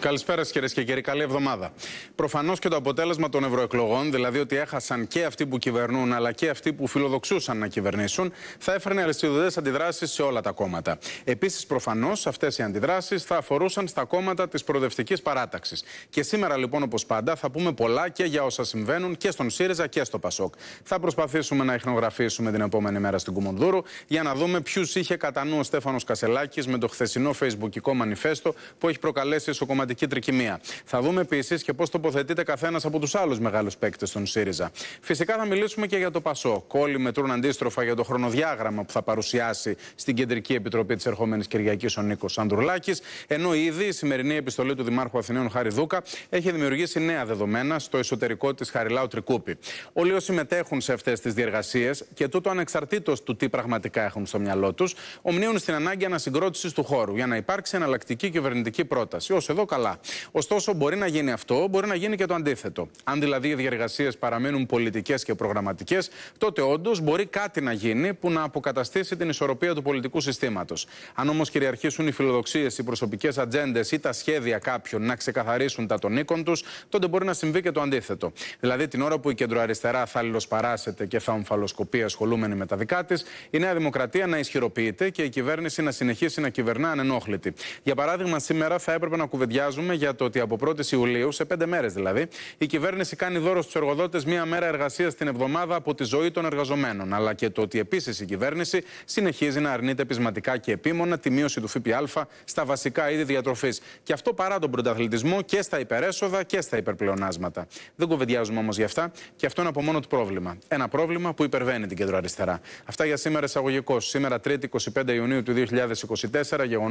Καλησπέρα σας, κυρίες και κύριοι. Καλή εβδομάδα. Προφανώς και το αποτέλεσμα των ευρωεκλογών, δηλαδή ότι έχασαν και αυτοί που κυβερνούν αλλά και αυτοί που φιλοδοξούσαν να κυβερνήσουν, θα έφερνε αλυσιδωτέ αντιδράσεις σε όλα τα κόμματα. Επίσης, προφανώς αυτές οι αντιδράσεις θα αφορούσαν στα κόμματα της προοδευτικής παράταξης. Και σήμερα, λοιπόν, όπως πάντα, θα πούμε πολλά και για όσα συμβαίνουν και στον ΣΥΡΙΖΑ και στο ΠΑΣΟΚ. Θα προσπαθήσουμε να εχνογραφήσουμε την επόμενη μέρα στην Κουμουνδούρου για να δούμε ποιους είχε κατά νου ο Στέφανος Κασελάκης με το χθεσινό Facebookικό μανιφέστο που έχει προκαλέσει στο τρικυμία. Θα δούμε επίσης και πώς τοποθετείται καθένας από τους άλλους μεγάλους παίκτες των ΣΥΡΙΖΑ. Φυσικά θα μιλήσουμε και για το ΠΑΣΟ. Κόλλοι μετρούν αντίστροφα για το χρονοδιάγραμμα που θα παρουσιάσει στην Κεντρική Επιτροπή της ερχόμενης Κυριακής ο Νίκος Αντρουλάκη. Ενώ ήδη η σημερινή επιστολή του Δημάρχου Αθηνών Χάρη Δούκα έχει δημιουργήσει νέα δεδομένα στο εσωτερικό της Χαριλάου Τρικούπη. Όλοι όσοι μετέχουν σε αυτές τις διεργασίες και τούτο ανεξαρτήτως του τι πραγματικά έχουν στο μυαλό τους, ομνίουν στην ανάγκη ανασυγκρότησης του χώρου για να υπάρξει εναλλακτική κυβερνητική πρόταση. Ως εδώ, καλό. Ωστόσο, μπορεί να γίνει αυτό, μπορεί να γίνει και το αντίθετο. Αν δηλαδή οι διεργασίες παραμένουν πολιτικές και προγραμματικές, τότε όντως μπορεί κάτι να γίνει που να αποκαταστήσει την ισορροπία του πολιτικού συστήματος. Αν όμως κυριαρχήσουν οι φιλοδοξίες, οι προσωπικές ατζέντες ή τα σχέδια κάποιων να ξεκαθαρίσουν τα των οίκων τους, τότε μπορεί να συμβεί και το αντίθετο. Δηλαδή, την ώρα που η κεντροαριστερά θα αλληλοσπαράσεται και θα ομφαλοσκοπεί ασχολούμενη με τα δικά της, η Νέα Δημοκρατία να ισχυροποιείται και η κυβέρνηση να συνεχίσει να κυβερνά ανενόχλητη. Για παράδειγμα, σήμερα θα έπρεπε να κουβεντιάσουμε για το ότι από 1η Ιουλίου, σε πέντε μέρες δηλαδή, η κυβέρνηση κάνει δώρο στους εργοδότες μία μέρα εργασίας την εβδομάδα από τη ζωή των εργαζομένων. Αλλά και το ότι επίσης η κυβέρνηση συνεχίζει να αρνείται πεισματικά και επίμονα τη μείωση του ΦΠΑ στα βασικά είδη διατροφής. Και αυτό παρά τον πρωταθλητισμό και στα υπερέσοδα και στα υπερπλεονάσματα. Δεν κοβεντιάζουμε όμως γι' αυτά και αυτό είναι από μόνο του πρόβλημα. Ένα πρόβλημα που υπερβαίνει την κεντροαριστερά. Αυτά για σήμερα εισαγωγικό. Σήμερα 3η 25 Ιουνίου του 2024 γεγονό.